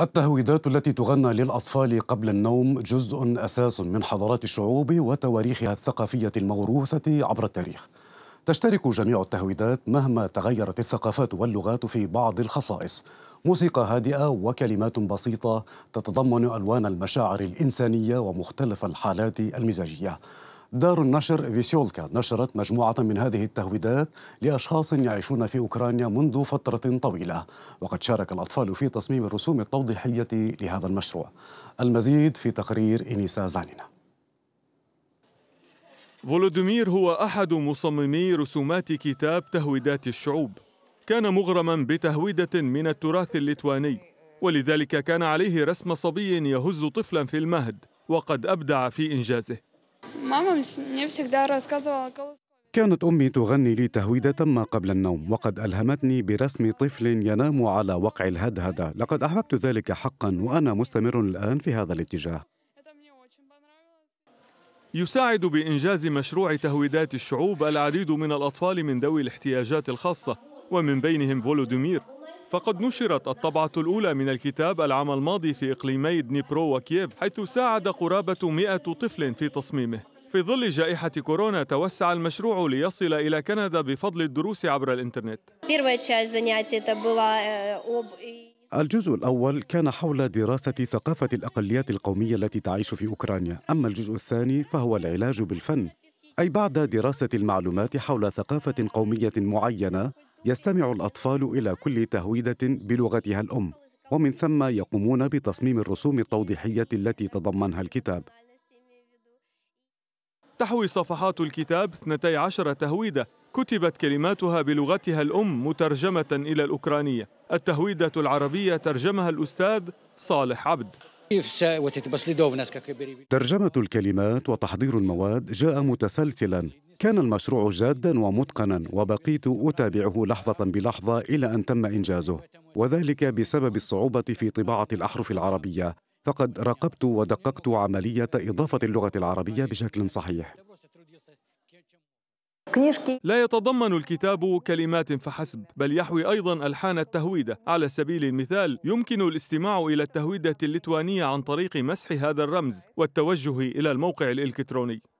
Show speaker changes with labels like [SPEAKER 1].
[SPEAKER 1] التهويدات التي تغنى للأطفال قبل النوم جزء أساس من حضارات الشعوب وتواريخها الثقافية الموروثة عبر التاريخ تشترك جميع التهويدات مهما تغيرت الثقافات واللغات في بعض الخصائص موسيقى هادئة وكلمات بسيطة تتضمن ألوان المشاعر الإنسانية ومختلف الحالات المزاجية دار النشر فيسيولكا نشرت مجموعة من هذه التهويدات لأشخاص يعيشون في أوكرانيا منذ فترة طويلة وقد شارك الأطفال في تصميم الرسوم التوضيحية لهذا المشروع المزيد في تقرير إنيسا زانينا
[SPEAKER 2] فولوديمير هو أحد مصممي رسومات كتاب تهويدات الشعوب كان مغرما بتهويدة من التراث الليتواني ولذلك كان عليه رسم صبي يهز طفلا في المهد وقد أبدع في إنجازه
[SPEAKER 1] ماما كانت أمي تغني لي تهويدة ما قبل النوم وقد ألهمتني برسم طفل ينام على وقع الهدهدة لقد أحببت ذلك حقا وأنا مستمر الآن في هذا الاتجاه
[SPEAKER 2] يساعد بإنجاز مشروع تهويدات الشعوب العديد من الأطفال من ذوي الاحتياجات الخاصة ومن بينهم فولوديمير فقد نشرت الطبعة الأولى من الكتاب العام الماضي في إقليمي دنيبرو وكييف حيث ساعد قرابة 100 طفل في تصميمه في ظل جائحة كورونا توسع المشروع ليصل إلى كندا بفضل الدروس عبر الإنترنت
[SPEAKER 1] э, الجزء الأول كان حول دراسة ثقافة الأقليات القومية التي تعيش في أوكرانيا أما الجزء الثاني فهو العلاج بالفن أي بعد دراسة المعلومات حول ثقافة قومية معينة يستمع الأطفال إلى كل تهويدة بلغتها الأم ومن ثم يقومون بتصميم الرسوم التوضيحية التي تضمنها الكتاب
[SPEAKER 2] تحوي صفحات الكتاب 12 تهويدة كتبت كلماتها بلغتها الأم مترجمة إلى الأوكرانية التهويدة العربية ترجمها الأستاذ صالح عبد
[SPEAKER 1] ترجمة الكلمات وتحضير المواد جاء متسلسلا كان المشروع جادا ومتقنا وبقيت أتابعه لحظة بلحظة إلى أن تم إنجازه وذلك بسبب الصعوبة في طباعة الأحرف العربية فقد راقبت ودققت عملية إضافة اللغة العربية بشكل صحيح
[SPEAKER 2] لا يتضمن الكتاب كلمات فحسب بل يحوي أيضا ألحان التهويدة على سبيل المثال يمكن الاستماع إلى التهويدة الليتوانية عن طريق مسح هذا الرمز والتوجه إلى الموقع الإلكتروني